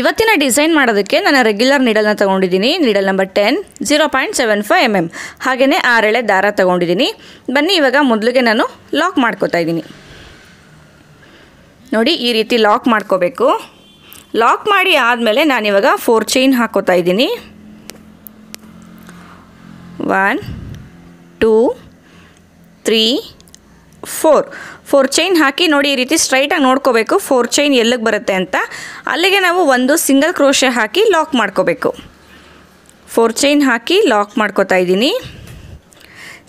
ಇವತ್ತಿನ ಡಿಸೈನ್ ಮಾಡೋದಕ್ಕೆ ನಾನು ರೆಗ್ಯುಲರ್ ನೀಡಲ್ನ ತೊಗೊಂಡಿದ್ದೀನಿ needle number ten zero point seven five M M ಹಾಗೆಯೇ ಆರೆಳೆ ದಾರ ತೊಗೊಂಡಿದ್ದೀನಿ ಬನ್ನಿ ಇವಾಗ ಮೊದಲಿಗೆ ನಾನು ಲಾಕ್ ಮಾಡ್ಕೋತಾ ಇದ್ದೀನಿ ನೋಡಿ ಈ ರೀತಿ ಲಾಕ್ ಮಾಡ್ಕೋಬೇಕು ಲಾಕ್ ಮಾಡಿ ಆದಮೇಲೆ ನಾನಿವಾಗ ಫೋರ್ ಚೈನ್ ಹಾಕೋತಾ ಇದ್ದೀನಿ one two three four four chain ಹಾಕಿ ನೋಡಿ ಈ ರೀತಿ ಸ್ಟ್ರೈಟಾಗಿ ನೋಡ್ಕೋಬೇಕು ಫೋರ್ ಚೈನ್ ಎಲ್ಲಿಗೆ ಬರುತ್ತೆ ಅಂತ ಅಲ್ಲಿಗೆ ನಾವು ಒಂದು ಸಿಂಗಲ್ ಕ್ರೋಶೆ ಹಾಕಿ ಲಾಕ್ ಮಾಡ್ಕೋಬೇಕು ಫೋರ್ ಚೈನ್ ಹಾಕಿ ಲಾಕ್ ಮಾಡ್ಕೋತಾ ಇದ್ದೀನಿ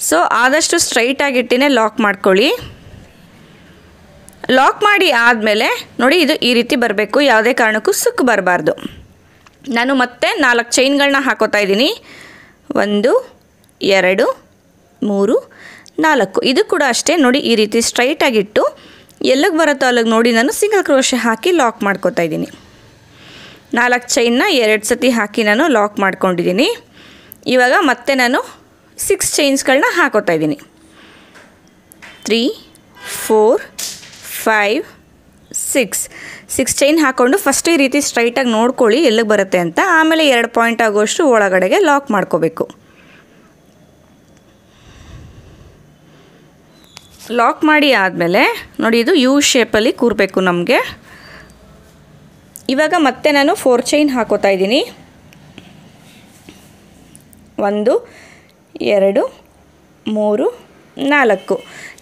ಸೊ ಆದಷ್ಟು ಸ್ಟ್ರೈಟಾಗಿಟ್ಟಿನೇ ಲಾಕ್ ಮಾಡ್ಕೊಳ್ಳಿ ಲಾಕ್ ಮಾಡಿ ಆದಮೇಲೆ ನೋಡಿ ಇದು ಈ ರೀತಿ ಬರಬೇಕು ಯಾವುದೇ ಕಾರಣಕ್ಕೂ ಸುಕ್ಕು ಬರಬಾರ್ದು ನಾನು ಮತ್ತೆ ನಾಲ್ಕು ಚೈನ್ಗಳನ್ನ ಹಾಕೋತಾ ಇದ್ದೀನಿ ಒಂದು ಎರಡು ಮೂರು ನಾಲ್ಕು ಇದು ಕೂಡ ಅಷ್ಟೇ ನೋಡಿ ಈ ರೀತಿ ಸ್ಟ್ರೈಟಾಗಿಟ್ಟು ಎಲ್ಲಿಗೆ ಬರುತ್ತೋ ಅಲ್ಲಿಗೆ ನೋಡಿ ನಾನು ಸಿಂಗಲ್ ಕ್ರೋಶೆ ಹಾಕಿ ಲಾಕ್ ಮಾಡ್ಕೋತಾ ಇದ್ದೀನಿ ನಾಲ್ಕು ಚೈನ್ನ ಎರಡು ಸತಿ ಹಾಕಿ ನಾನು ಲಾಕ್ ಮಾಡ್ಕೊಂಡಿದ್ದೀನಿ ಇವಾಗ ಮತ್ತೆ ನಾನು ಸಿಕ್ಸ್ ಚೈನ್ಸ್ಗಳನ್ನ ಹಾಕೋತಾ ಇದ್ದೀನಿ three four five six six chain ಹಾಕ್ಕೊಂಡು ಫಸ್ಟ್ ಈ ರೀತಿ ಸ್ಟ್ರೈಟಾಗಿ ನೋಡ್ಕೊಳ್ಳಿ ಎಲ್ಲಿಗೆ ಬರುತ್ತೆ ಅಂತ ಆಮೇಲೆ ಎರಡು ಪಾಯಿಂಟ್ ಆಗೋಷ್ಟು ಒಳಗಡೆಗೆ ಲಾಕ್ ಮಾಡ್ಕೋಬೇಕು ಲಾಕ್ ಮಾಡಿ ಆದಮೇಲೆ ನೋಡಿ ಇದು ಯು ಶೇಪಲ್ಲಿ ಕೂರಬೇಕು ನಮಗೆ ಇವಾಗ ಮತ್ತೆ ನಾನು ಫೋರ್ ಚೈನ್ ಹಾಕೋತಾ ಇದ್ದೀನಿ ಒಂದು ಎರಡು ಮೂರು ನಾಲ್ಕು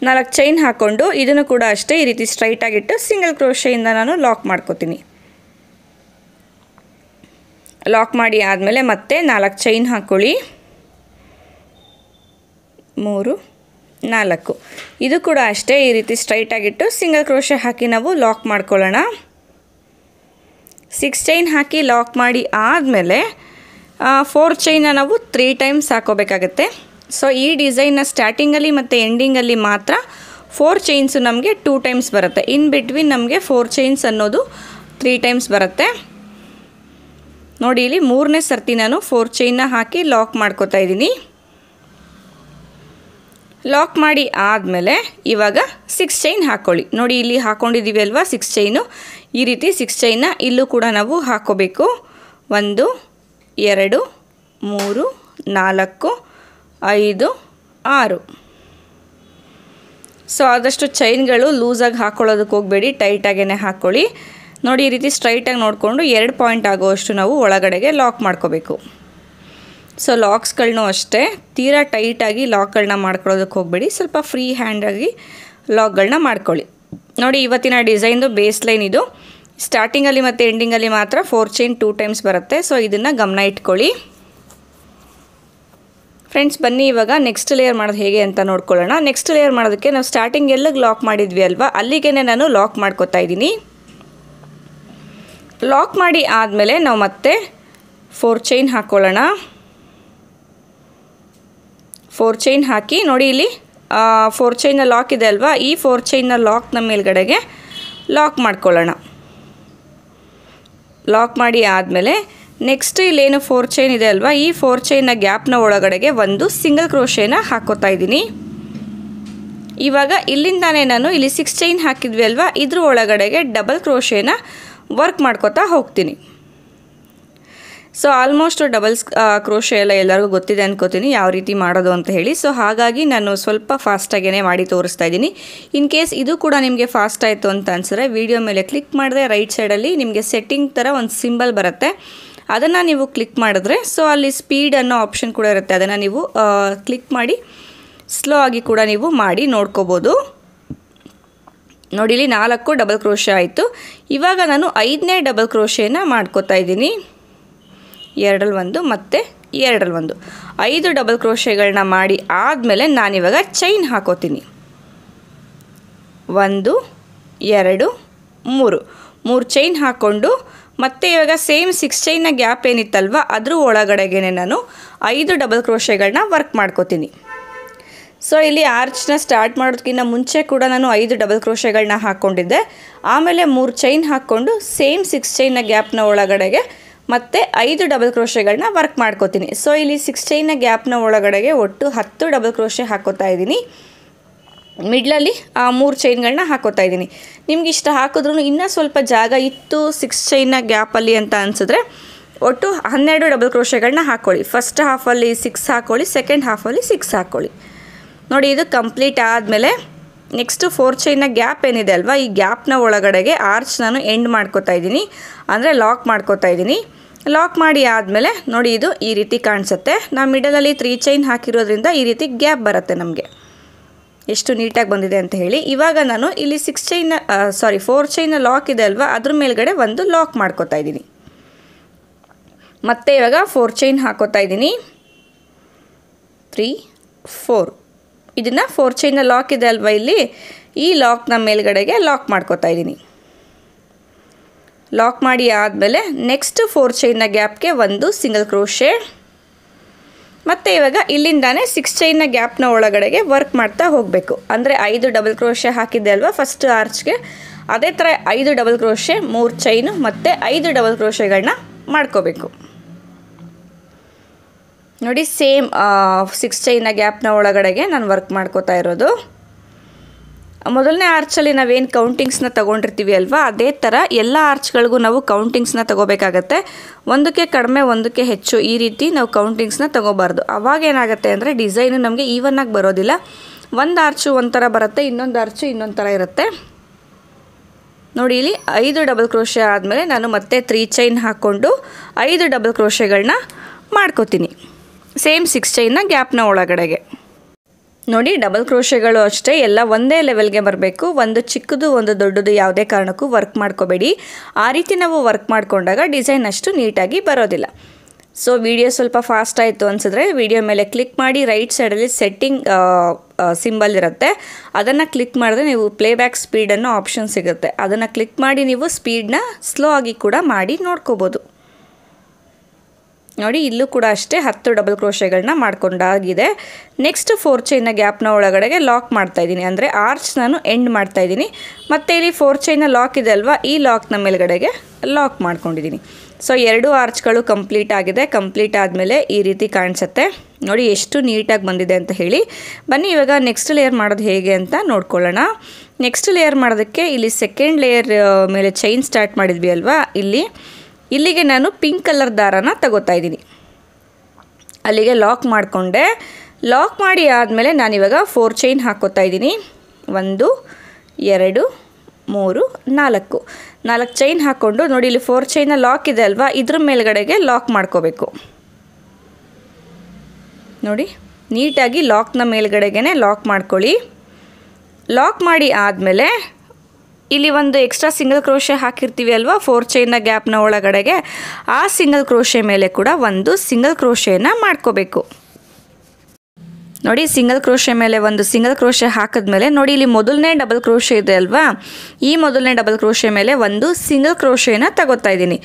ನಾಲ್ಕು ಚೈನ್ ಹಾಕ್ಕೊಂಡು ಇದನ್ನು ಕೂಡ ಅಷ್ಟೇ ಈ ರೀತಿ ಸ್ಟ್ರೈಟಾಗಿಟ್ಟು ಸಿಂಗಲ್ ಕ್ರೋಶೆಯಿಂದ ನಾನು ಲಾಕ್ ಮಾಡ್ಕೋತೀನಿ ಲಾಕ್ ಮಾಡಿ ಆದಮೇಲೆ ಮತ್ತೆ ನಾಲ್ಕು ಚೈನ್ ಹಾಕ್ಕೊಳ್ಳಿ ಮೂರು ನಾಲ್ಕು ಇದು ಕೂಡ ಅಷ್ಟೇ ಈ ರೀತಿ ಸ್ಟ್ರೈಟಾಗಿಟ್ಟು ಸಿಂಗಲ್ ಕ್ರೋಶೆ ಹಾಕಿ ನಾವು ಲಾಕ್ ಮಾಡ್ಕೊಳ್ಳೋಣ ಸಿಕ್ಸ್ ಚೈನ್ ಹಾಕಿ ಲಾಕ್ ಮಾಡಿ ಆದಮೇಲೆ ಫೋರ್ ಚೈನ ನಾವು ತ್ರೀ ಟೈಮ್ಸ್ ಹಾಕೋಬೇಕಾಗತ್ತೆ ಸೊ ಈ ಡಿಸೈನ್ನ ಸ್ಟಾರ್ಟಿಂಗಲ್ಲಿ ಮತ್ತು ಎಂಡಿಂಗಲ್ಲಿ ಮಾತ್ರ ಫೋರ್ ಚೈನ್ಸು ನಮಗೆ ಟೂ ಟೈಮ್ಸ್ ಬರುತ್ತೆ ಇನ್ ಬಿಟ್ವೀನ್ ನಮಗೆ ಫೋರ್ ಚೈನ್ಸ್ ಅನ್ನೋದು ತ್ರೀ ಟೈಮ್ಸ್ ಬರುತ್ತೆ ನೋಡಿ ಇಲ್ಲಿ ಮೂರನೇ ಸರ್ತಿ ನಾನು ಫೋರ್ ಚೈನ್ನ ಹಾಕಿ ಲಾಕ್ ಮಾಡ್ಕೋತಾ ಇದ್ದೀನಿ ಲಾಕ್ ಮಾಡಿ ಆದಮೇಲೆ ಇವಾಗ ಸಿಕ್ಸ್ ಚೈನ್ ಹಾಕ್ಕೊಳ್ಳಿ ನೋಡಿ ಇಲ್ಲಿ ಹಾಕ್ಕೊಂಡಿದ್ದೀವಿ ಅಲ್ವಾ ಸಿಕ್ಸ್ ಚೈನು ಈ ರೀತಿ ಸಿಕ್ಸ್ ಚೈನ ಇಲ್ಲೂ ಕೂಡ ನಾವು ಹಾಕೋಬೇಕು ಒಂದು ಎರಡು ಮೂರು ನಾಲ್ಕು ಐದು ಆರು ಸೊ ಆದಷ್ಟು ಚೈನ್ಗಳು ಲೂಸಾಗಿ ಹಾಕ್ಕೊಳ್ಳೋದಕ್ಕೆ ಹೋಗಬೇಡಿ ಟೈಟಾಗೇ ಹಾಕ್ಕೊಳ್ಳಿ ನೋಡಿ ಈ ರೀತಿ ಸ್ಟ್ರೈಟಾಗಿ ನೋಡಿಕೊಂಡು ಎರಡು ಪಾಯಿಂಟ್ ಆಗೋವಷ್ಟು ನಾವು ಒಳಗಡೆಗೆ ಲಾಕ್ ಮಾಡ್ಕೋಬೇಕು ಸೊ ಲಾಕ್ಸ್ಗಳನ್ನೂ ಅಷ್ಟೇ ತೀರಾ ಟೈಟಾಗಿ ಲಾಕ್ಗಳನ್ನ ಮಾಡ್ಕೊಳ್ಳೋದಕ್ಕೆ ಹೋಗಬೇಡಿ ಸ್ವಲ್ಪ ಫ್ರೀ ಹ್ಯಾಂಡಾಗಿ ಲಾಕ್ಗಳನ್ನ ಮಾಡ್ಕೊಳ್ಳಿ ನೋಡಿ ಇವತ್ತಿನ ಡಿಸೈನ್ದು ಬೇಸ್ ಲೈನ್ ಇದು ಸ್ಟಾರ್ಟಿಂಗಲ್ಲಿ ಮತ್ತು ಎಂಡಿಂಗಲ್ಲಿ ಮಾತ್ರ ಫೋರ್ ಚೈನ್ ಟೂ ಟೈಮ್ಸ್ ಬರುತ್ತೆ ಸೊ ಇದನ್ನು ಗಮನ ಇಟ್ಕೊಳ್ಳಿ ಫ್ರೆಂಡ್ಸ್ ಬನ್ನಿ ಇವಾಗ ನೆಕ್ಸ್ಟ್ ಲೇಯರ್ ಮಾಡೋದು ಹೇಗೆ ಅಂತ ನೋಡ್ಕೊಳ್ಳೋಣ ನೆಕ್ಸ್ಟ್ ಲೇಯರ್ ಮಾಡೋದಕ್ಕೆ ನಾವು ಸ್ಟಾರ್ಟಿಂಗ್ ಎಲ್ಲಿಗೆ ಲಾಕ್ ಮಾಡಿದ್ವಿ ಅಲ್ವಾ ಅಲ್ಲಿಗೆ ನಾನು ಲಾಕ್ ಮಾಡ್ಕೋತಾ ಇದ್ದೀನಿ ಲಾಕ್ ಮಾಡಿ ಆದಮೇಲೆ ನಾವು ಮತ್ತೆ ಫೋರ್ ಚೈನ್ ಹಾಕ್ಕೊಳ್ಳೋಣ ಫೋರ್ ಚೈನ್ ಹಾಕಿ ನೋಡಿ ಇಲ್ಲಿ ಫೋರ್ ಚೈನ್ನ ಲಾಕ್ ಇದೆ ಅಲ್ವಾ ಈ ಫೋರ್ ಚೈನ್ನ ಲಾಕ್ನ ಮೇಲ್ಗಡೆಗೆ ಲಾಕ್ ಮಾಡ್ಕೊಳ್ಳೋಣ ಲಾಕ್ ಮಾಡಿ ಆದಮೇಲೆ ನೆಕ್ಸ್ಟ್ ಇಲ್ಲೇನು ಫೋರ್ ಚೈನ್ ಇದೆ ಅಲ್ವಾ ಈ ಫೋರ್ ಚೈನ್ನ ಗ್ಯಾಪ್ನ ಒಳಗಡೆಗೆ ಒಂದು ಸಿಂಗಲ್ ಕ್ರೋಶೇನ ಹಾಕೋತಾ ಇದ್ದೀನಿ ಇವಾಗ ಇಲ್ಲಿಂದಾನೇ ನಾನು ಇಲ್ಲಿ ಸಿಕ್ಸ್ ಚೈನ್ ಹಾಕಿದ್ವಿ ಅಲ್ವಾ ಇದ್ರ ಒಳಗಡೆಗೆ ಡಬಲ್ ಕ್ರೋಶೇನ ವರ್ಕ್ ಮಾಡ್ಕೋತಾ ಹೋಗ್ತೀನಿ ಸೊ ಆಲ್ಮೋಸ್ಟ್ ಡಬಲ್ಸ್ ಕ್ರೋಶೆ ಎಲ್ಲ ಎಲ್ಲರಿಗೂ ಗೊತ್ತಿದೆ ಅನ್ಕೋತೀನಿ ಯಾವ ರೀತಿ ಮಾಡೋದು ಅಂತ ಹೇಳಿ ಸೊ ಹಾಗಾಗಿ ನಾನು ಸ್ವಲ್ಪ ಫಾಸ್ಟಾಗೇ ಮಾಡಿ ತೋರಿಸ್ತಾ ಇದ್ದೀನಿ ಇನ್ ಕೇಸ್ ಇದು ಕೂಡ ನಿಮಗೆ ಫಾಸ್ಟ್ ಆಯಿತು ಅಂತ ಅನ್ಸಿದ್ರೆ ವಿಡಿಯೋ ಮೇಲೆ ಕ್ಲಿಕ್ ಮಾಡಿದ್ರೆ ರೈಟ್ ಸೈಡಲ್ಲಿ ನಿಮಗೆ ಸೆಟ್ಟಿಂಗ್ ಥರ ಒಂದು ಸಿಂಬಲ್ ಬರುತ್ತೆ ಅದನ್ನು ನೀವು ಕ್ಲಿಕ್ ಮಾಡಿದ್ರೆ ಸೊ ಅಲ್ಲಿ ಸ್ಪೀಡ್ ಅನ್ನೋ ಆಪ್ಷನ್ ಕೂಡ ಇರುತ್ತೆ ಅದನ್ನು ನೀವು ಕ್ಲಿಕ್ ಮಾಡಿ ಸ್ಲೋ ಆಗಿ ಕೂಡ ನೀವು ಮಾಡಿ ನೋಡ್ಕೋಬೋದು ನೋಡಿಲಿ ನಾಲ್ಕು ಡಬಲ್ ಕ್ರೋಶೆ ಆಯಿತು ಇವಾಗ ನಾನು ಐದನೇ ಡಬಲ್ ಕ್ರೋಶೆಯನ್ನು ಮಾಡ್ಕೋತಾ ಇದ್ದೀನಿ ಎರಡಲ್ಲಿ ಒಂದು ಮತ್ತು ಎರಡಲ್ಲಿ ಒಂದು ಐದು ಡಬಲ್ ಕ್ರೋಶೆಗಳನ್ನ ಮಾಡಿ ಆದಮೇಲೆ ನಾನಿವಾಗ ಚೈನ್ ಹಾಕೋತೀನಿ ಒಂದು ಎರಡು ಮೂರು ಮೂರು ಚೈನ್ ಹಾಕ್ಕೊಂಡು ಮತ್ತೆ ಇವಾಗ ಸೇಮ್ ಸಿಕ್ಸ್ ಚೈನ್ನ ಗ್ಯಾಪ್ ಏನಿತ್ತಲ್ವ ಅದ್ರ ಒಳಗಡೆಗೆ ನಾನು ಐದು ಡಬಲ್ ಕ್ರೋಶೆಗಳನ್ನ ವರ್ಕ್ ಮಾಡ್ಕೋತೀನಿ ಸೊ ಇಲ್ಲಿ ಆರ್ಚ್ನ ಸ್ಟಾರ್ಟ್ ಮಾಡೋದಕ್ಕಿಂತ ಮುಂಚೆ ಕೂಡ ನಾನು ಐದು ಡಬಲ್ ಕ್ರೋಶೆಗಳನ್ನ ಹಾಕ್ಕೊಂಡಿದ್ದೆ ಆಮೇಲೆ ಮೂರು ಚೈನ್ ಹಾಕ್ಕೊಂಡು ಸೇಮ್ ಸಿಕ್ಸ್ ಚೈನ್ನ ಗ್ಯಾಪ್ನ ಒಳಗಡೆಗೆ ಮತ್ತು ಐದು ಡಬಲ್ ಕ್ರೋಶೆಗಳನ್ನ ವರ್ಕ್ ಮಾಡ್ಕೋತೀನಿ ಸೊ ಇಲ್ಲಿ ಸಿಕ್ಸ್ಟೈನ ಗ್ಯಾಪ್ನ ಒಳಗಡೆಗೆ ಒಟ್ಟು ಹತ್ತು ಡಬಲ್ ಕ್ರೋಶೆ ಹಾಕೋತಾ ಇದ್ದೀನಿ ಮಿಡ್ಲಲ್ಲಿ ಮೂರು ಚೈನ್ಗಳನ್ನ ಹಾಕೋತಾ ಇದ್ದೀನಿ ನಿಮ್ಗೆ ಇಷ್ಟ ಹಾಕಿದ್ರೂ ಇನ್ನೂ ಸ್ವಲ್ಪ ಜಾಗ ಇತ್ತು ಸಿಕ್ಸ್ ಚೈನ ಗ್ಯಾಪಲ್ಲಿ ಅಂತ ಅನಿಸಿದ್ರೆ ಒಟ್ಟು ಹನ್ನೆರಡು ಡಬಲ್ ಕ್ರೋಶೆಗಳನ್ನ ಹಾಕ್ಕೊಳ್ಳಿ ಫಸ್ಟ್ ಹಾಫಲ್ಲಿ ಸಿಕ್ಸ್ ಹಾಕ್ಕೊಳ್ಳಿ ಸೆಕೆಂಡ್ ಹಾಫಲ್ಲಿ ಸಿಕ್ಸ್ ಹಾಕ್ಕೊಳ್ಳಿ ನೋಡಿ ಇದು ಕಂಪ್ಲೀಟ್ ಆದಮೇಲೆ ನೆಕ್ಸ್ಟು ಫೋರ್ ಚೈನ್ನ ಗ್ಯಾಪ್ ಏನಿದೆ ಅಲ್ವಾ ಈ ಗ್ಯಾಪ್ನ ಒಳಗಡೆಗೆ ಆರ್ಚ್ ನಾನು ಎಂಡ್ ಮಾಡ್ಕೋತಾ ಇದ್ದೀನಿ ಅಂದರೆ ಲಾಕ್ ಮಾಡ್ಕೋತಾ ಇದ್ದೀನಿ ಲಾಕ್ ಮಾಡಿ ಆದಮೇಲೆ ನೋಡಿ ಇದು ಈ ರೀತಿ ಕಾಣಿಸುತ್ತೆ ನಾವು ಮಿಡಲಲ್ಲಿ ತ್ರೀ ಚೈನ್ ಹಾಕಿರೋದ್ರಿಂದ ಈ ರೀತಿ ಗ್ಯಾಪ್ ಬರುತ್ತೆ ನಮಗೆ ಎಷ್ಟು ನೀಟಾಗಿ ಬಂದಿದೆ ಅಂತ ಹೇಳಿ ಇವಾಗ ನಾನು ಇಲ್ಲಿ six chain sorry four chain lock ಇದೆ ಅಲ್ವಾ ಅದ್ರ ಮೇಲ್ಗಡೆ ಒಂದು ಲಾಕ್ ಮಾಡ್ಕೋತಾ ಇದ್ದೀನಿ ಮತ್ತೆ ಇವಾಗ ಫೋರ್ ಚೈನ್ ಹಾಕೋತಾ ಇದ್ದೀನಿ ತ್ರೀ ಫೋರ್ ಇದನ್ನು ಫೋರ್ ಚೈನ ಲಾಕ್ ಇದೆ ಅಲ್ವಾ ಇಲ್ಲಿ ಈ ಲಾಕ್ನ ಮೇಲ್ಗಡೆಗೆ ಲಾಕ್ ಮಾಡ್ಕೋತಾ ಇದ್ದೀನಿ ಲಾಕ್ ಮಾಡಿ ಆದಮೇಲೆ ನೆಕ್ಸ್ಟ್ ಫೋರ್ ಚೈನ್ನ ಗ್ಯಾಪ್ಗೆ ಒಂದು ಸಿಂಗಲ್ ಕ್ರೋಶೆ ಮತ್ತು ಇವಾಗ ಇಲ್ಲಿಂದಾನೆ ಸಿಕ್ಸ್ ಚೈನ್ನ ಗ್ಯಾಪ್ನ ಒಳಗಡೆಗೆ ವರ್ಕ್ ಮಾಡ್ತಾ ಹೋಗಬೇಕು ಅಂದರೆ ಐದು ಡಬಲ್ ಕ್ರೋಶೆ ಹಾಕಿದ್ದೆ ಅಲ್ವಾ ಫಸ್ಟ್ ಆರ್ಚ್ಗೆ ಅದೇ ಥರ ಐದು ಡಬಲ್ ಕ್ರೋಶೆ ಮೂರು ಚೈನು ಮತ್ತು ಐದು ಡಬಲ್ ಕ್ರೋಶೆಗಳನ್ನ ಮಾಡ್ಕೋಬೇಕು ನೋಡಿ ಸೇಮ್ ಸಿಕ್ಸ್ ಚೈನ್ನ ಗ್ಯಾಪ್ನ ಒಳಗಡೆಗೆ ನಾನು ವರ್ಕ್ ಮಾಡ್ಕೋತಾ ಇರೋದು ಮೊದಲನೇ ಆರ್ಚಲ್ಲಿ ನಾವೇನು ಕೌಂಟಿಂಗ್ಸ್ನ ತೊಗೊಂಡಿರ್ತೀವಿ ಅಲ್ವಾ ಅದೇ ಥರ ಎಲ್ಲ ಆರ್ಚ್ಗಳಿಗೂ ನಾವು ಕೌಂಟಿಂಗ್ಸ್ನ ತೊಗೋಬೇಕಾಗತ್ತೆ ಒಂದಕ್ಕೆ ಕಡಿಮೆ ಒಂದಕ್ಕೆ ಹೆಚ್ಚು ಈ ರೀತಿ ನಾವು ಕೌಂಟಿಂಗ್ಸ್ನ ತೊಗೋಬಾರ್ದು ಅವಾಗ ಏನಾಗುತ್ತೆ ಅಂದರೆ ಡಿಸೈನು ನಮಗೆ ಈವನ್ನಾಗಿ ಬರೋದಿಲ್ಲ ಒಂದು ಆರ್ಚು ಒಂಥರ ಬರುತ್ತೆ ಇನ್ನೊಂದು ಆರ್ಚು ಇನ್ನೊಂದು ಥರ ಇರುತ್ತೆ ನೋಡಿ ಇಲ್ಲಿ ಐದು ಡಬಲ್ ಕ್ರೋಶೆ ಆದಮೇಲೆ ನಾನು ಮತ್ತೆ ತ್ರೀ ಚೈನ್ ಹಾಕ್ಕೊಂಡು ಐದು ಡಬಲ್ ಕ್ರೋಶೆಗಳನ್ನ ಮಾಡ್ಕೋತೀನಿ ಸೇಮ್ ಸಿಕ್ಸ್ ಚೈನ್ನ ಗ್ಯಾಪ್ನ ಒಳಗಡೆಗೆ ನೋಡಿ ಡಬಲ್ ಕ್ರೋಶೆಗಳು ಅಷ್ಟೇ ಎಲ್ಲ ಒಂದೇ ಲೆವೆಲ್ಗೆ ಬರಬೇಕು ಒಂದು ಚಿಕ್ಕದು ಒಂದು ದೊಡ್ಡದು ಯಾವುದೇ ಕಾರಣಕ್ಕೂ ವರ್ಕ್ ಮಾಡ್ಕೋಬೇಡಿ ಆ ರೀತಿ ನಾವು ವರ್ಕ್ ಮಾಡಿಕೊಂಡಾಗ ಡಿಸೈನ್ ಅಷ್ಟು ನೀಟಾಗಿ ಬರೋದಿಲ್ಲ ಸೊ ವಿಡಿಯೋ ಸ್ವಲ್ಪ ಫಾಸ್ಟ್ ಆಯಿತು ಅನಿಸಿದ್ರೆ ವಿಡಿಯೋ ಮೇಲೆ ಕ್ಲಿಕ್ ಮಾಡಿ ರೈಟ್ ಸೈಡಲ್ಲಿ ಸೆಟ್ಟಿಂಗ್ ಸಿಂಬಲ್ ಇರುತ್ತೆ ಅದನ್ನು ಕ್ಲಿಕ್ ಮಾಡಿದ್ರೆ ನೀವು ಪ್ಲೇಬ್ಯಾಕ್ ಸ್ಪೀಡನ್ನು ಆಪ್ಷನ್ ಸಿಗುತ್ತೆ ಅದನ್ನು ಕ್ಲಿಕ್ ಮಾಡಿ ನೀವು ಸ್ಪೀಡನ್ನ ಸ್ಲೋ ಆಗಿ ಕೂಡ ಮಾಡಿ ನೋಡ್ಕೋಬೋದು ನೋಡಿ ಇಲ್ಲೂ ಕೂಡ ಅಷ್ಟೇ ಹತ್ತು ಡಬಲ್ ಕ್ರೋಶೆಗಳನ್ನ ಮಾಡ್ಕೊಂಡಾಗಿದೆ ನೆಕ್ಸ್ಟ್ ಫೋರ್ ಚೈನ್ನ ಗ್ಯಾಪ್ನ ಒಳಗಡೆಗೆ ಲಾಕ್ ಮಾಡ್ತಾ ಅಂದರೆ ಆರ್ಚ್ ನಾನು ಎಂಡ್ ಮಾಡ್ತಾ ಇದ್ದೀನಿ ಮತ್ತು ಇಲ್ಲಿ ಫೋರ್ ಚೈನ್ನ ಲಾಕ್ ಇದೆ ಅಲ್ವಾ ಈ ಲಾಕ್ನ ಮೇಲ್ಗಡೆಗೆ ಲಾಕ್ ಮಾಡ್ಕೊಂಡಿದ್ದೀನಿ ಸೊ ಎರಡು ಆರ್ಚ್ಗಳು ಕಂಪ್ಲೀಟ್ ಆಗಿದೆ ಕಂಪ್ಲೀಟ್ ಆದಮೇಲೆ ಈ ರೀತಿ ಕಾಣಿಸುತ್ತೆ ನೋಡಿ ಎಷ್ಟು ನೀಟಾಗಿ ಬಂದಿದೆ ಅಂತ ಹೇಳಿ ಬನ್ನಿ ಇವಾಗ ನೆಕ್ಸ್ಟ್ ಲೇಯರ್ ಮಾಡೋದು ಹೇಗೆ ಅಂತ ನೋಡ್ಕೊಳ್ಳೋಣ ನೆಕ್ಸ್ಟ್ ಲೇಯರ್ ಮಾಡೋದಕ್ಕೆ ಇಲ್ಲಿ ಸೆಕೆಂಡ್ ಲೇಯರ್ ಮೇಲೆ ಚೈನ್ ಸ್ಟಾರ್ಟ್ ಮಾಡಿದ್ವಿ ಅಲ್ವಾ ಇಲ್ಲಿ ಇಲ್ಲಿಗೆ ನಾನು ಪಿಂಕ್ ಕಲರ್ ದಾರನ ತಗೋತಾ ಇದ್ದೀನಿ ಅಲ್ಲಿಗೆ ಲಾಕ್ ಮಾಡಿಕೊಂಡೆ ಲಾಕ್ ಮಾಡಿ ಆದಮೇಲೆ ನಾನಿವಾಗ ಫೋರ್ ಚೈನ್ ಹಾಕೋತಾ ಇದ್ದೀನಿ ಒಂದು ಎರಡು ಮೂರು ನಾಲ್ಕು ನಾಲ್ಕು ಚೈನ್ ಹಾಕ್ಕೊಂಡು ನೋಡಿ ಇಲ್ಲಿ ಫೋರ್ ಚೈನ ಲಾಕ್ ಇದೆ ಅಲ್ವಾ ಇದ್ರ ಮೇಲ್ಗಡೆಗೆ ಲಾಕ್ ಮಾಡ್ಕೋಬೇಕು ನೋಡಿ ನೀಟಾಗಿ ಲಾಕ್ನ ಮೇಲ್ಗಡೆಗೆ ಲಾಕ್ ಮಾಡ್ಕೊಳ್ಳಿ ಲಾಕ್ ಮಾಡಿ ಆದಮೇಲೆ ಇಲ್ಲಿ ಒಂದು ಎಕ್ಸ್ಟ್ರಾ ಸಿಂಗಲ್ ಕ್ರೋಶೆ ಹಾಕಿರ್ತೀವಿ ಅಲ್ವಾ ಫೋರ್ ಚೈನ್ನ ಗ್ಯಾಪ್ನ ಒಳಗಡೆಗೆ ಆ ಸಿಂಗಲ್ ಕ್ರೋಶೆ ಮೇಲೆ ಕೂಡ ಒಂದು ಸಿಂಗಲ್ ಕ್ರೋಶೆಯನ್ನು ಮಾಡ್ಕೋಬೇಕು ನೋಡಿ ಸಿಂಗಲ್ ಕ್ರೋಶೆ ಮೇಲೆ ಒಂದು ಸಿಂಗಲ್ ಕ್ರೋಶೆ ಹಾಕಿದ್ಮೇಲೆ ನೋಡಿ ಇಲ್ಲಿ ಮೊದಲನೇ ಡಬಲ್ ಕ್ರೋಶೆ ಇದೆ ಅಲ್ವಾ ಈ ಮೊದಲನೇ ಡಬಲ್ ಕ್ರೋಶೆ ಮೇಲೆ ಒಂದು ಸಿಂಗಲ್ ಕ್ರೋಶೆನ ತಗೋತಾ ಇದ್ದೀನಿ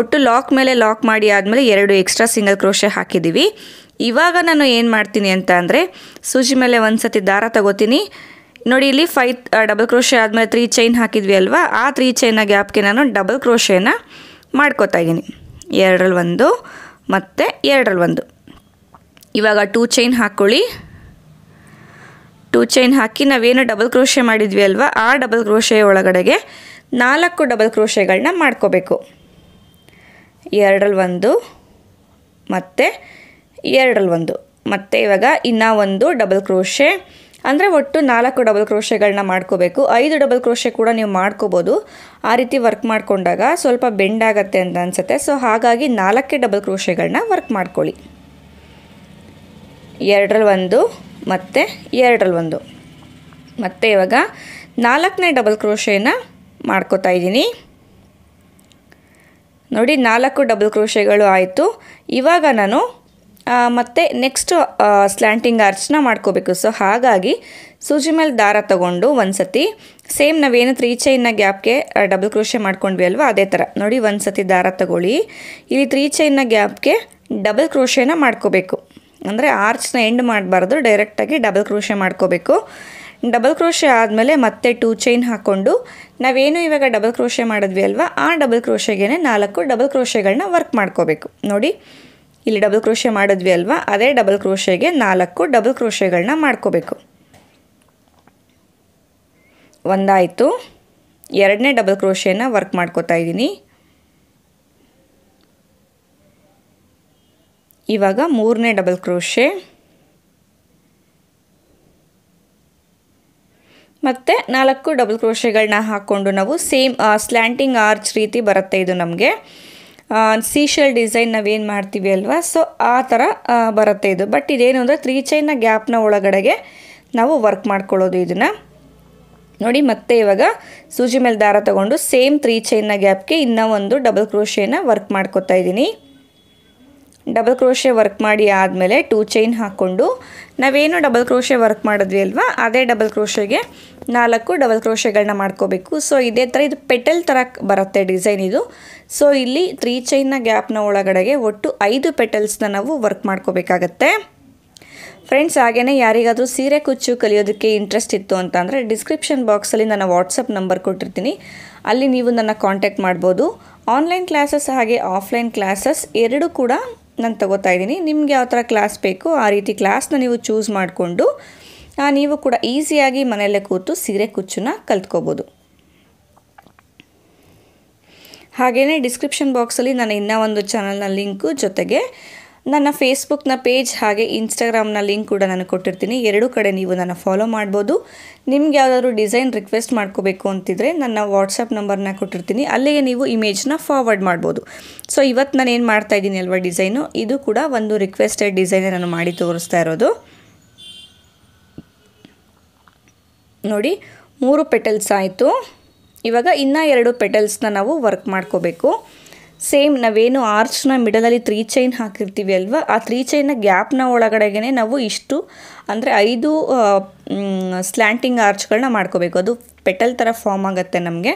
ಒಟ್ಟು ಲಾಕ್ ಮೇಲೆ ಲಾಕ್ ಮಾಡಿ ಆದಮೇಲೆ ಎರಡು ಎಕ್ಸ್ಟ್ರಾ ಸಿಂಗಲ್ ಕ್ರೋಶೆ ಹಾಕಿದ್ದೀವಿ ಇವಾಗ ನಾನು ಏನು ಮಾಡ್ತೀನಿ ಅಂತ ಅಂದರೆ ಸೂಜಿ ಮೇಲೆ ಒಂದು ಸತಿ ದಾರ ತಗೋತೀನಿ ನೋಡಿ ಇಲ್ಲಿ ಫೈ ಡಬಲ್ ಕ್ರೋಶೆ ಆದಮೇಲೆ ತ್ರೀ ಚೈನ್ ಹಾಕಿದ್ವಿ ಅಲ್ವಾ ಆ ತ್ರೀ ಚೈನ್ನ ಗ್ಯಾಪ್ಗೆ ನಾನು ಡಬಲ್ ಕ್ರೋಶೇನ ಮಾಡ್ಕೋತಾ ಇದ್ದೀನಿ ಎರಡರಲ್ಲಿ ಒಂದು ಮತ್ತು ಎರಡರಲ್ಲಿ ಒಂದು ಇವಾಗ ಟೂ ಚೈನ್ ಹಾಕ್ಕೊಳ್ಳಿ ಟೂ ಚೈನ್ ಹಾಕಿ ನಾವೇನು ಡಬಲ್ ಕ್ರೋಶೆ ಮಾಡಿದ್ವಿ ಅಲ್ವಾ ಆ ಡಬಲ್ ಕ್ರೋಶೆಯ ಒಳಗಡೆಗೆ ನಾಲ್ಕು ಡಬಲ್ ಕ್ರೋಶೆಗಳನ್ನ ಮಾಡ್ಕೋಬೇಕು ಎರಡರಲ್ಲಿ ಒಂದು ಮತ್ತು ಎರಡರಲ್ಲಿ ಒಂದು ಮತ್ತು ಇವಾಗ ಇನ್ನೂ ಒಂದು ಡಬಲ್ ಕ್ರೋಶೆ ಅಂದರೆ ಒಟ್ಟು ನಾಲ್ಕು ಡಬಲ್ ಕ್ರೋಶೆಗಳನ್ನ ಮಾಡ್ಕೋಬೇಕು ಐದು ಡಬಲ್ ಕ್ರೋಶೆ ಕೂಡ ನೀವು ಮಾಡ್ಕೋಬೋದು ಆ ರೀತಿ ವರ್ಕ್ ಮಾಡಿಕೊಂಡಾಗ ಸ್ವಲ್ಪ ಬೆಂಡ್ ಆಗುತ್ತೆ ಅಂತ ಅನಿಸುತ್ತೆ ಸೊ ಹಾಗಾಗಿ ನಾಲ್ಕೇ ಡಬಲ್ ಕ್ರೋಶೆಗಳನ್ನ ವರ್ಕ್ ಮಾಡ್ಕೊಳ್ಳಿ ಎರಡರಲ್ಲಿ ಒಂದು ಮತ್ತು ಎರಡರಲ್ಲಿ ಒಂದು ಮತ್ತು ಇವಾಗ ನಾಲ್ಕನೇ ಡಬಲ್ ಕ್ರೋಶೆನ ಮಾಡ್ಕೋತಾ ಇದ್ದೀನಿ ನೋಡಿ ನಾಲ್ಕು ಡಬಲ್ ಕ್ರೋಶೆಗಳು ಆಯಿತು ಇವಾಗ ನಾನು ಮತ್ತು ನೆಕ್ಸ್ಟ್ ಸ್ಲ್ಯಾಂಟಿಂಗ್ ಆರ್ಚ್ನ ಮಾಡ್ಕೋಬೇಕು ಸೊ ಹಾಗಾಗಿ ಸೂಜಿ ಮೇಲೆ ದಾರ ತಗೊಂಡು ಒಂದು ಸತಿ ಸೇಮ್ ನಾವೇನು ತ್ರೀ ಚೈನ್ನ ಗ್ಯಾಪ್ಗೆ ಡಬಲ್ ಕ್ರೋಶೆ ಮಾಡ್ಕೊಂಡ್ವಿ ಅಲ್ವಾ ಅದೇ ಥರ ನೋಡಿ ಒಂದು ಸತಿ ದಾರ ತಗೊಳ್ಳಿ ಇಲ್ಲಿ ತ್ರೀ ಚೈನ್ನ ಗ್ಯಾಪ್ಗೆ ಡಬಲ್ ಕ್ರೋಶೆನ ಮಾಡ್ಕೋಬೇಕು ಅಂದರೆ ಆರ್ಚ್ನ ಎಂಡ್ ಮಾಡಬಾರ್ದು ಡೈರೆಕ್ಟಾಗಿ ಡಬಲ್ ಕ್ರೋಶೆ ಮಾಡ್ಕೋಬೇಕು ಡಬಲ್ ಕ್ರೋಶೆ ಆದಮೇಲೆ ಮತ್ತೆ ಟೂ ಚೈನ್ ಹಾಕ್ಕೊಂಡು ನಾವೇನು ಇವಾಗ ಡಬಲ್ ಕ್ರೋಶೆ ಮಾಡಿದ್ವಿ ಅಲ್ವಾ ಆ ಡಬಲ್ ಕ್ರೋಶೆಗೆ ನಾಲ್ಕು ಡಬಲ್ ಕ್ರೋಶೆಗಳನ್ನ ವರ್ಕ್ ಮಾಡ್ಕೋಬೇಕು ನೋಡಿ ಇಲ್ಲಿ ಡಬಲ್ ಕ್ರೋಶೆ ಮಾಡಿದ್ವಿ ಅಲ್ವಾ ಅದೇ ಡಬಲ್ ಕ್ರೋಶೆಗೆ ನಾಲ್ಕು ಡಬಲ್ ಕ್ರೋಶೆಗಳನ್ನ ಮಾಡ್ಕೋಬೇಕು ಒಂದಾಯಿತು ಎರಡನೇ ಡಬಲ್ ಕ್ರೋಶೆನ ವರ್ಕ್ ಮಾಡ್ಕೋತಾ ಇದ್ದೀನಿ ಇವಾಗ ಮೂರನೇ ಡಬಲ್ ಕ್ರೋಶೆ ಮತ್ತು ನಾಲ್ಕು ಡಬಲ್ ಕ್ರೋಶೆಗಳನ್ನ ಹಾಕ್ಕೊಂಡು ನಾವು ಸೇಮ್ ಸ್ಲ್ಯಾಂಟಿಂಗ್ ಆರ್ಚ್ ರೀತಿ ಬರುತ್ತೆ ಇದು ನಮಗೆ ಸೀಶಲ್ ಡಿಸೈನ್ ನಾವೇನು ಮಾಡ್ತೀವಿ ಅಲ್ವಾ ಸೊ ಆ ಥರ ಬರುತ್ತೆ ಇದು ಬಟ್ ಇದೇನು ಅಂದರೆ ತ್ರೀ ಚೈನ್ನ ಗ್ಯಾಪ್ನ ಒಳಗಡೆಗೆ ನಾವು ವರ್ಕ್ ಮಾಡ್ಕೊಳ್ಳೋದು ಇದನ್ನು ನೋಡಿ ಮತ್ತೆ ಇವಾಗ ಸೂಜಿ ಮೇಲೆ ದಾರ ತಗೊಂಡು ಸೇಮ್ ತ್ರೀ ಚೈನ್ನ ಗ್ಯಾಪ್ಗೆ ಇನ್ನೂ ಒಂದು ಡಬಲ್ ಕ್ರೋಶೇನ ವರ್ಕ್ ಮಾಡ್ಕೊತಾ ಇದ್ದೀನಿ ಡಬಲ್ ಕ್ರೋಶೆ ವರ್ಕ್ ಮಾಡಿ ಆದಮೇಲೆ ಟೂ ಚೈನ್ ಹಾಕ್ಕೊಂಡು ನಾವೇನು ಡಬಲ್ ಕ್ರೋಶೆ ವರ್ಕ್ ಮಾಡಿದ್ವಿ ಅಲ್ವಾ ಅದೇ ಡಬಲ್ ಕ್ರೋಶೆಗೆ ನಾಲ್ಕು ಡಬಲ್ ಕ್ರೋಶೆಗಳನ್ನ ಮಾಡ್ಕೋಬೇಕು ಸೊ ಇದೇ ಥರ ಇದು ಪೆಟಲ್ ಥರ ಬರುತ್ತೆ ಡಿಸೈನ್ ಇದು ಸೊ ಇಲ್ಲಿ ತ್ರೀ ಚೈನ್ನ ಗ್ಯಾಪ್ನ ಒಳಗಡೆಗೆ ಒಟ್ಟು ಐದು ಪೆಟಲ್ಸ್ನ ನಾವು ವರ್ಕ್ ಮಾಡ್ಕೋಬೇಕಾಗತ್ತೆ ಫ್ರೆಂಡ್ಸ್ ಹಾಗೆಯೇ ಯಾರಿಗಾದರೂ ಸೀರೆ ಕುಚ್ಚು ಕಲಿಯೋದಕ್ಕೆ ಇಂಟ್ರೆಸ್ಟ್ ಇತ್ತು ಅಂತ ಅಂದರೆ ಡಿಸ್ಕ್ರಿಪ್ಷನ್ ಬಾಕ್ಸಲ್ಲಿ ನನ್ನ ವಾಟ್ಸಪ್ ನಂಬರ್ ಕೊಟ್ಟಿರ್ತೀನಿ ಅಲ್ಲಿ ನೀವು ನನ್ನ ಕಾಂಟ್ಯಾಕ್ಟ್ ಮಾಡ್ಬೋದು ಆನ್ಲೈನ್ ಕ್ಲಾಸಸ್ ಹಾಗೆ ಆಫ್ಲೈನ್ ಕ್ಲಾಸಸ್ ಎರಡೂ ಕೂಡ ನಾನು ತಗೋತಾ ಇದ್ದೀನಿ ನಿಮ್ಗೆ ಯಾವ ಥರ ಕ್ಲಾಸ್ ಬೇಕು ಆ ರೀತಿ ಕ್ಲಾಸ್ನ ನೀವು ಚೂಸ್ ಮಾಡಿಕೊಂಡು ನೀವು ಕೂಡ ಈಸಿಯಾಗಿ ಮನೆಯಲ್ಲೇ ಕೂತು ಸೀರೆ ಕುಚ್ಚನ್ನ ಕಲ್ತ್ಕೋಬೋದು ಹಾಗೆಯೇ ಡಿಸ್ಕ್ರಿಪ್ಷನ್ ಬಾಕ್ಸಲ್ಲಿ ನಾನು ಇನ್ನೂ ಒಂದು ಚಾನಲ್ನ ಲಿಂಕು ಜೊತೆಗೆ ನನ್ನ ಫೇಸ್ಬುಕ್ನ ಪೇಜ್ ಹಾಗೆ ಇನ್ಸ್ಟಾಗ್ರಾಮ್ನ ಲಿಂಕ್ ಕೂಡ ನಾನು ಕೊಟ್ಟಿರ್ತೀನಿ ಎರಡೂ ಕಡೆ ನೀವು ನನ್ನ ಫಾಲೋ ಮಾಡ್ಬೋದು ನಿಮ್ಗೆ ಯಾವುದಾದ್ರೂ ಡಿಸೈನ್ ರಿಕ್ವೆಸ್ಟ್ ಮಾಡ್ಕೋಬೇಕು ಅಂತಿದ್ರೆ ನನ್ನ ವಾಟ್ಸಪ್ ನಂಬರ್ನ ಕೊಟ್ಟಿರ್ತೀನಿ ಅಲ್ಲಿಗೆ ನೀವು ಇಮೇಜ್ನ ಫಾರ್ವರ್ಡ್ ಮಾಡ್ಬೋದು ಸೊ ಇವತ್ತು ನಾನು ಏನು ಮಾಡ್ತಾ ಇದ್ದೀನಿ ಅಲ್ವಾ ಡಿಸೈನು ಇದು ಕೂಡ ಒಂದು ರಿಕ್ವೆಸ್ಟೆಡ್ ಡಿಸೈನೇ ನಾನು ಮಾಡಿ ತೋರಿಸ್ತಾ ಇರೋದು ನೋಡಿ ಮೂರು ಪೆಟಲ್ಸ್ ಆಯಿತು ಇವಾಗ ಇನ್ನೂ ಎರಡು ಪೆಟಲ್ಸ್ನ ನಾವು ವರ್ಕ್ ಮಾಡ್ಕೋಬೇಕು ಸೇಮ್ ನಾವೇನು ಆರ್ಚ್ನ ಮಿಡಲಲ್ಲಿ ತ್ರೀ ಚೈನ್ ಹಾಕಿರ್ತೀವಿ ಅಲ್ವಾ ಆ ತ್ರೀ ಚೈನ್ನ ಗ್ಯಾಪ್ನ ಒಳಗಡೆಗೆ ನಾವು ಇಷ್ಟು ಅಂದರೆ ಐದು ಸ್ಲ್ಯಾಂಟಿಂಗ್ ಆರ್ಚ್ಗಳನ್ನ ಮಾಡ್ಕೋಬೇಕು ಅದು ಪೆಟಲ್ ಥರ ಫಾರ್ಮ್ ಆಗುತ್ತೆ ನಮಗೆ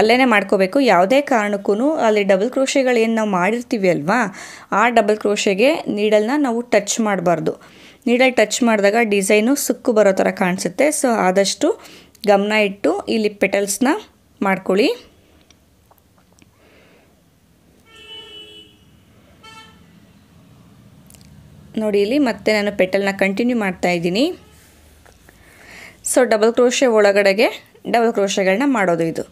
ಅಲ್ಲೇ ಮಾಡ್ಕೋಬೇಕು ಯಾವುದೇ ಕಾರಣಕ್ಕೂ ಅಲ್ಲಿ ಡಬಲ್ ಕ್ರೋಷೆಗಳು ಏನು ನಾವು ಮಾಡಿರ್ತೀವಿ ಅಲ್ವಾ ಆ ಡಬಲ್ ಕ್ರೋಶೆಗೆ ನೀಡಲ್ನ ನಾವು ಟಚ್ ಮಾಡಬಾರ್ದು ನೀಡಲ್ ಟಚ್ ಮಾಡಿದಾಗ ಡಿಸೈನು ಸುಕ್ಕು ಬರೋ ಥರ ಕಾಣಿಸುತ್ತೆ ಸೊ ಆದಷ್ಟು ಗಮನ ಇಟ್ಟು ಇಲ್ಲಿ ಪೆಟಲ್ಸ್ನ ಮಾಡ್ಕೊಳ್ಳಿ ನೋಡಿ ಇಲ್ಲಿ ಮತ್ತೆ ನಾನು ಪೆಟಲ್ನ ಕಂಟಿನ್ಯೂ ಮಾಡ್ತಾ ಇದ್ದೀನಿ ಸೊ ಡಬಲ್ ಕ್ರೋಶೆ ಒಳಗಡೆಗೆ ಡಬಲ್ ಕ್ರೋಶೆಗಳನ್ನ ಮಾಡೋದು ಇದು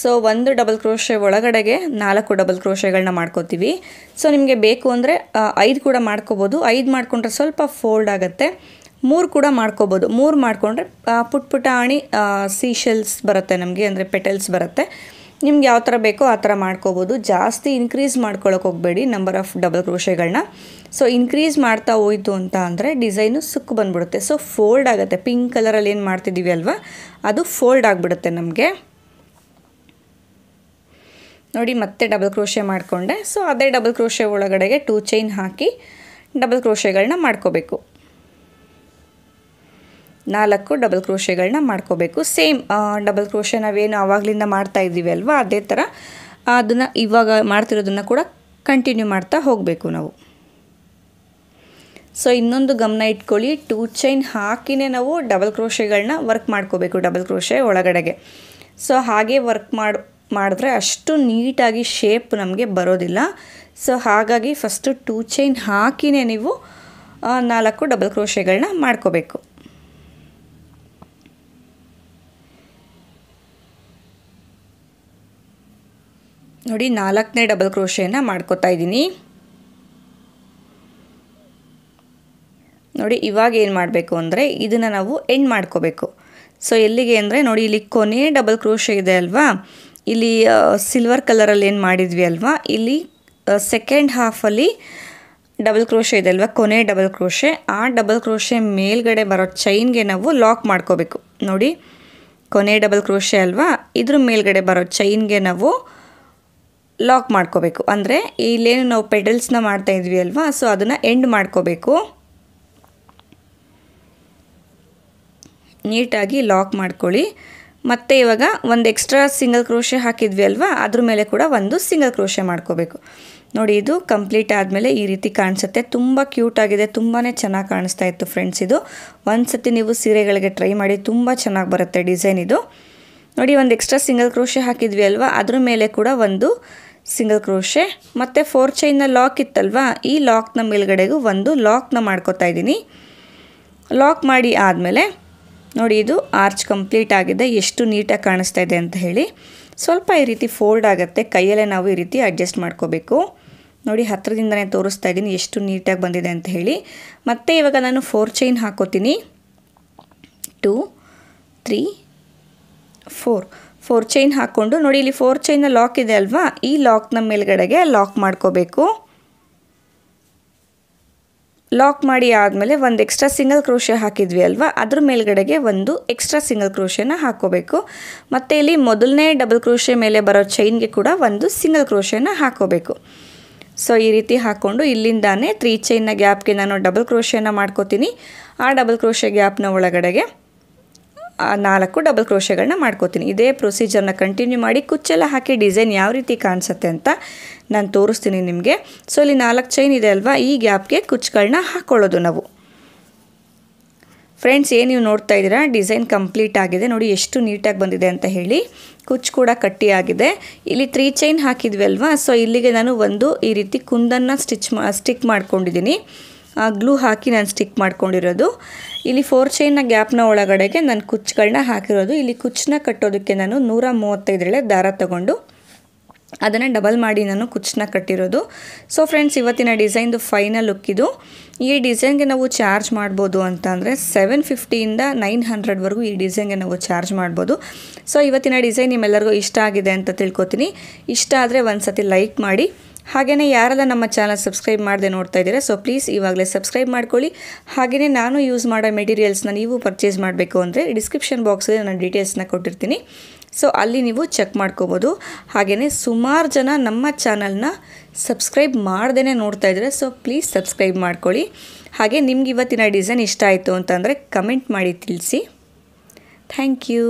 ಸೊ ಒಂದು ಡಬಲ್ ಕ್ರೋಶೆ ಒಳಗಡೆಗೆ ನಾಲ್ಕು ಡಬಲ್ ಕ್ರೋಶೆಗಳನ್ನ ಮಾಡ್ಕೋತೀವಿ ಸೊ ನಿಮಗೆ ಬೇಕು ಅಂದರೆ ಐದು ಕೂಡ ಮಾಡ್ಕೋಬೋದು ಐದು ಮಾಡಿಕೊಂಡ್ರೆ ಸ್ವಲ್ಪ ಫೋಲ್ಡ್ ಆಗುತ್ತೆ ಮೂರು ಕೂಡ ಮಾಡ್ಕೋಬೋದು ಮೂರು ಮಾಡಿಕೊಂಡ್ರೆ ಪುಟ್ ಪುಟಾಣಿ ಸೀಶೆಲ್ಸ್ ಬರುತ್ತೆ ನಮಗೆ ಅಂದರೆ ಪೆಟಲ್ಸ್ ಬರುತ್ತೆ ನಿಮ್ಗೆ ಯಾವ ಥರ ಬೇಕೋ ಆ ಥರ ಮಾಡ್ಕೋಬೋದು ಜಾಸ್ತಿ ಇನ್ಕ್ರೀಸ್ ಮಾಡ್ಕೊಳ್ಳೋಕೆ ಹೋಗಬೇಡಿ ನಂಬರ್ ಆಫ್ ಡಬಲ್ ಕ್ರೋಶೆಗಳನ್ನ ಸೊ ಇನ್ಕ್ರೀಸ್ ಮಾಡ್ತಾ ಹೋಯಿತು ಅಂತ ಅಂದರೆ ಡಿಸೈನು ಸುಕ್ಕು ಬಂದ್ಬಿಡುತ್ತೆ ಸೊ ಫೋಲ್ಡ್ ಆಗುತ್ತೆ ಪಿಂಕ್ ಕಲರಲ್ಲಿ ಏನು ಮಾಡ್ತಿದ್ದೀವಿ ಅಲ್ವಾ ಅದು ಫೋಲ್ಡ್ ಆಗಿಬಿಡುತ್ತೆ ನಮಗೆ ನೋಡಿ ಮತ್ತೆ ಡಬಲ್ ಕ್ರೋಶೆ ಮಾಡಿಕೊಂಡೆ ಸೊ ಅದೇ ಡಬಲ್ ಕ್ರೋಶೆ ಒಳಗಡೆಗೆ ಟೂ ಚೈನ್ ಹಾಕಿ ಡಬಲ್ ಕ್ರೋಶೆಗಳನ್ನ ಮಾಡ್ಕೋಬೇಕು ನಾಲ್ಕು ಡಬಲ್ ಕ್ರೋಶೆಗಳನ್ನ ಮಾಡ್ಕೋಬೇಕು ಸೇಮ್ ಡಬಲ್ ಕ್ರೋಶೆ ನಾವೇನು ಆವಾಗಲಿಂದ ಮಾಡ್ತಾ ಇದ್ದೀವಿ ಅಲ್ವಾ ಅದೇ ಥರ ಅದನ್ನು ಇವಾಗ ಮಾಡ್ತಿರೋದನ್ನು ಕೂಡ ಕಂಟಿನ್ಯೂ ಮಾಡ್ತಾ ಹೋಗಬೇಕು ನಾವು ಸೊ ಇನ್ನೊಂದು ಗಮನ ಇಟ್ಕೊಳ್ಳಿ ಟೂ ಚೈನ್ ಹಾಕಿನೇ ನಾವು ಡಬಲ್ ಕ್ರೋಶೆಗಳನ್ನ ವರ್ಕ್ ಮಾಡ್ಕೋಬೇಕು ಡಬಲ್ ಕ್ರೋಶೆ ಒಳಗಡೆಗೆ ಸೊ ಹಾಗೆ ವರ್ಕ್ ಮಾಡಿ ಮಾಡಿದ್ರೆ ಅಷ್ಟು ನೀಟಾಗಿ ಶೇಪ್ ನಮಗೆ ಬರೋದಿಲ್ಲ ಸೊ ಹಾಗಾಗಿ ಫಸ್ಟು ಟೂ ಚೈನ್ ಹಾಕಿನೇ ನೀವು ನಾಲ್ಕು ಡಬಲ್ ಕ್ರೋಶೆಗಳನ್ನ ಮಾಡ್ಕೋಬೇಕು ನೋಡಿ ನಾಲ್ಕನೇ ಡಬಲ್ ಕ್ರೋಶೆಯನ್ನು ಮಾಡ್ಕೋತಾ ಇದ್ದೀನಿ ನೋಡಿ ಇವಾಗ ಏನು ಮಾಡಬೇಕು ಅಂದರೆ ಇದನ್ನು ನಾವು ಎಂಡ್ ಮಾಡ್ಕೋಬೇಕು ಸೊ ಎಲ್ಲಿಗೆ ಅಂದರೆ ನೋಡಿ ಇಲ್ಲಿ ಕೊನೆ ಡಬಲ್ ಕ್ರೋಶೆ ಇದೆ ಅಲ್ವಾ ಇಲ್ಲಿ ಸಿಲ್ವರ್ ಕಲರಲ್ಲಿ ಏನು ಮಾಡಿದ್ವಿ ಅಲ್ವಾ ಇಲ್ಲಿ ಸೆಕೆಂಡ್ ಹಾಫಲ್ಲಿ ಡಬಲ್ ಕ್ರೋಶೆ ಇದೆ ಅಲ್ವಾ ಕೊನೆ ಡಬಲ್ ಕ್ರೋಶೆ ಆ ಡಬಲ್ ಕ್ರೋಶೆ ಮೇಲ್ಗಡೆ ಬರೋ ಚೈನ್ಗೆ ನಾವು ಲಾಕ್ ಮಾಡ್ಕೋಬೇಕು ನೋಡಿ ಕೊನೆ ಡಬಲ್ ಕ್ರೋಶೆ ಅಲ್ವಾ ಇದ್ರ ಮೇಲ್ಗಡೆ ಬರೋ ಚೈನ್ಗೆ ನಾವು ಲಾಕ್ ಮಾಡ್ಕೋಬೇಕು ಅಂದರೆ ಇಲ್ಲೇನು ನಾವು ಪೆಡಲ್ಸ್ನ ಮಾಡ್ತಾಯಿದ್ವಿ ಅಲ್ವಾ ಸೊ ಅದನ್ನು ಎಂಡ್ ಮಾಡ್ಕೋಬೇಕು ನೀಟಾಗಿ ಲಾಕ್ ಮಾಡ್ಕೊಳ್ಳಿ ಮತ್ತು ಇವಾಗ ಒಂದು ಎಕ್ಸ್ಟ್ರಾ ಸಿಂಗಲ್ ಕ್ರೋಶೆ ಹಾಕಿದ್ವಿ ಅಲ್ವಾ ಅದ್ರ ಮೇಲೆ ಕೂಡ ಒಂದು ಸಿಂಗಲ್ ಕ್ರೋಶೆ ಮಾಡ್ಕೋಬೇಕು ನೋಡಿ ಇದು ಕಂಪ್ಲೀಟ್ ಆದಮೇಲೆ ಈ ರೀತಿ ಕಾಣಿಸುತ್ತೆ ತುಂಬ ಕ್ಯೂಟಾಗಿದೆ ತುಂಬಾ ಚೆನ್ನಾಗಿ ಕಾಣಿಸ್ತಾ ಇತ್ತು ಫ್ರೆಂಡ್ಸ್ ಇದು ಒಂದು ಸತಿ ನೀವು ಸೀರೆಗಳಿಗೆ ಟ್ರೈ ಮಾಡಿ ತುಂಬ ಚೆನ್ನಾಗಿ ಬರುತ್ತೆ ಡಿಸೈನ್ ಇದು ನೋಡಿ ಒಂದು ಎಕ್ಸ್ಟ್ರಾ ಸಿಂಗಲ್ ಕ್ರೋಶೆ ಹಾಕಿದ್ವಿ ಅಲ್ವಾ ಅದ್ರ ಮೇಲೆ ಕೂಡ ಒಂದು ಸಿಂಗಲ್ ಕ್ರೋಷೆ ಮತ್ತು ಫೋರ್ ಚೈನ್ನ ಲಾಕ್ ಇತ್ತಲ್ವಾ ಈ ಲಾಕ್ನ ಮೇಲ್ಗಡೆಗೂ ಒಂದು ಲಾಕ್ನ ಮಾಡ್ಕೋತಾ ಇದ್ದೀನಿ ಲಾಕ್ ಮಾಡಿ ಆದಮೇಲೆ ನೋಡಿ ಇದು ಆರ್ಚ್ ಕಂಪ್ಲೀಟ್ ಆಗಿದೆ ಎಷ್ಟು ನೀಟಾಗಿ ಕಾಣಿಸ್ತಾ ಇದೆ ಅಂತ ಹೇಳಿ ಸ್ವಲ್ಪ ಈ ರೀತಿ ಫೋಲ್ಡ್ ಆಗುತ್ತೆ ಕೈಯಲ್ಲೇ ನಾವು ಈ ರೀತಿ ಅಡ್ಜಸ್ಟ್ ಮಾಡ್ಕೋಬೇಕು ನೋಡಿ ಹತ್ತಿರದಿಂದನೇ ತೋರಿಸ್ತಾ ಇದ್ದೀನಿ ಎಷ್ಟು ನೀಟಾಗಿ ಬಂದಿದೆ ಅಂತ ಹೇಳಿ ಮತ್ತು ಇವಾಗ ನಾನು ಫೋರ್ ಚೈನ್ ಹಾಕೋತೀನಿ two three four four chain ಹಾಕ್ಕೊಂಡು ನೋಡಿ ಇಲ್ಲಿ ಫೋರ್ ಚೈನ ಲಾಕ್ ಇದೆ ಅಲ್ವಾ ಈ ಲಾಕ್ನ ಮೇಲ್ಗಡೆಗೆ ಲಾಕ್ ಮಾಡ್ಕೋಬೇಕು ಲಾಕ್ ಮಾಡಿ ಆದಮೇಲೆ ಒಂದು ಎಕ್ಸ್ಟ್ರಾ ಸಿಂಗಲ್ ಕ್ರೋಶೆ ಹಾಕಿದ್ವಿ ಅಲ್ವಾ ಅದ್ರ ಮೇಲ್ಗಡೆಗೆ ಒಂದು ಎಕ್ಸ್ಟ್ರಾ ಸಿಂಗಲ್ ಕ್ರೋಶೆನ ಹಾಕೋಬೇಕು ಮತ್ತು ಇಲ್ಲಿ ಮೊದಲನೇ ಡಬಲ್ ಕ್ರೋಶೆ ಮೇಲೆ ಬರೋ ಚೈನ್ಗೆ ಕೂಡ ಒಂದು ಸಿಂಗಲ್ ಕ್ರೋಶೆನ ಹಾಕೋಬೇಕು ಸೊ ಈ ರೀತಿ ಹಾಕ್ಕೊಂಡು ಇಲ್ಲಿಂದಾನೇ ತ್ರೀ ಚೈನ್ನ ಗ್ಯಾಪ್ಗೆ ನಾನು ಡಬಲ್ ಕ್ರೋಶೆನ ಮಾಡ್ಕೋತೀನಿ ಆ ಡಬಲ್ ಕ್ರೋಶೆ ಗ್ಯಾಪ್ನ ಒಳಗಡೆಗೆ ನಾಲ್ಕು ಡಬಲ್ ಕ್ರೋಶೆಗಳನ್ನ ಮಾಡ್ಕೋತೀನಿ ಇದೇ ಪ್ರೊಸೀಜರ್ನ ಕಂಟಿನ್ಯೂ ಮಾಡಿ ಕುಚ್ಚೆಲ್ಲ ಹಾಕಿ ಡಿಸೈನ್ ಯಾವ ರೀತಿ ಕಾಣಿಸುತ್ತೆ ಅಂತ ನಾನು ತೋರಿಸ್ತೀನಿ ನಿಮಗೆ ಸೊ ಇಲ್ಲಿ ನಾಲ್ಕು ಚೈನ್ ಇದೆ ಅಲ್ವಾ ಈ ಗ್ಯಾಪ್ಗೆ ಕುಚ್ಚುಗಳನ್ನ ಹಾಕ್ಕೊಳ್ಳೋದು ನಾವು ಫ್ರೆಂಡ್ಸ್ ಏನು ನೀವು ನೋಡ್ತಾ ಇದ್ದೀರಾ ಡಿಸೈನ್ ಕಂಪ್ಲೀಟ್ ಆಗಿದೆ ನೋಡಿ ಎಷ್ಟು ನೀಟಾಗಿ ಬಂದಿದೆ ಅಂತ ಹೇಳಿ ಕುಚ್ಚು ಕೂಡ ಕಟ್ಟಿ ಆಗಿದೆ ಇಲ್ಲಿ ತ್ರೀ ಚೈನ್ ಹಾಕಿದ್ವಿ ಅಲ್ವಾ ಸೊ ಇಲ್ಲಿಗೆ ನಾನು ಒಂದು ಈ ರೀತಿ ಕುಂದನ್ನು ಸ್ಟಿಚ್ ಮಾ ಸ್ಟಿಕ್ ಮಾಡ್ಕೊಂಡಿದ್ದೀನಿ ಆ ಗ್ಲೂ ಹಾಕಿ ನಾನು ಸ್ಟಿಕ್ ಮಾಡ್ಕೊಂಡಿರೋದು ಇಲ್ಲಿ ಫೋರ್ ಚೈನ್ನ ಗ್ಯಾಪ್ನ ಒಳಗಡೆಗೆ ನಾನು ಕುಚ್ಚುಗಳನ್ನ ಹಾಕಿರೋದು ಇಲ್ಲಿ ಕುಚ್ಚನ್ನ ಕಟ್ಟೋದಕ್ಕೆ ನಾನು ನೂರ ಮೂವತ್ತೈದರಲ್ಲೇ ದಾರ ತಗೊಂಡು ಅದನ್ನು ಡಬಲ್ ಮಾಡಿ ನಾನು ಕುಚ್ಚನ್ನ ಕಟ್ಟಿರೋದು ಸೊ ಫ್ರೆಂಡ್ಸ್ ಇವತ್ತಿನ ಡಿಸೈನ್ದು ಫೈನಲ್ ಲುಕ್ ಇದು ಈ ಡಿಸೈನ್ಗೆ ನಾವು ಚಾರ್ಜ್ ಮಾಡ್ಬೋದು ಅಂತ ಅಂದರೆ ಸೆವೆನ್ ಫಿಫ್ಟಿಯಿಂದ ನೈನ್ ಹಂಡ್ರೆಡ್ವರೆಗೂ ಈ ಡಿಸೈನ್ಗೆ ನಾವು ಚಾರ್ಜ್ ಮಾಡ್ಬೋದು ಸೊ ಇವತ್ತಿನ ಡಿಸೈನ್ ನಿಮ್ಮೆಲ್ಲರಿಗೂ ಇಷ್ಟ ಆಗಿದೆ ಅಂತ ತಿಳ್ಕೊತೀನಿ ಇಷ್ಟ ಆದರೆ ಒಂದು ಸತಿ ಲೈಕ್ ಮಾಡಿ ಹಾಗೆಯೇ ಯಾರೆಲ್ಲ ನಮ್ಮ ಚಾನಲ್ ಸಬ್ಸ್ಕ್ರೈಬ್ ಮಾಡದೆ ನೋಡ್ತಾ ಇದ್ದೀರಾ ಸೊ ಪ್ಲೀಸ್ ಇವಾಗಲೇ ಸಬ್ಸ್ಕ್ರೈಬ್ ಮಾಡ್ಕೊಳ್ಳಿ ಹಾಗೆಯೇ ನಾನು ಯೂಸ್ ಮಾಡೋ ಮೆಟೀರಿಯಲ್ಸ್ನ ನೀವು ಪರ್ಚೇಸ್ ಮಾಡಬೇಕು ಅಂದರೆ ಡಿಸ್ಕ್ರಿಪ್ಷನ್ ಬಾಕ್ಸಲ್ಲಿ ನಾನು ಡೀಟೇಲ್ಸ್ನ ಕೊಟ್ಟಿರ್ತೀನಿ ಸೊ ಅಲ್ಲಿ ನೀವು ಚೆಕ್ ಮಾಡ್ಕೋಬೋದು ಹಾಗೆಯೇ ಸುಮಾರು ಜನ ನಮ್ಮ ಚಾನಲ್ನ ಸಬ್ಸ್ಕ್ರೈಬ್ ಮಾಡ್ದೇ ನೋಡ್ತಾ ಇದ್ದಾರೆ ಸೊ ಪ್ಲೀಸ್ ಸಬ್ಸ್ಕ್ರೈಬ್ ಮಾಡ್ಕೊಳ್ಳಿ ಹಾಗೆ ನಿಮ್ಗೆ ಇವತ್ತಿನ ಡಿಸೈನ್ ಇಷ್ಟ ಆಯಿತು ಅಂತಂದರೆ ಕಮೆಂಟ್ ಮಾಡಿ ತಿಳಿಸಿ ಥ್ಯಾಂಕ್ ಯು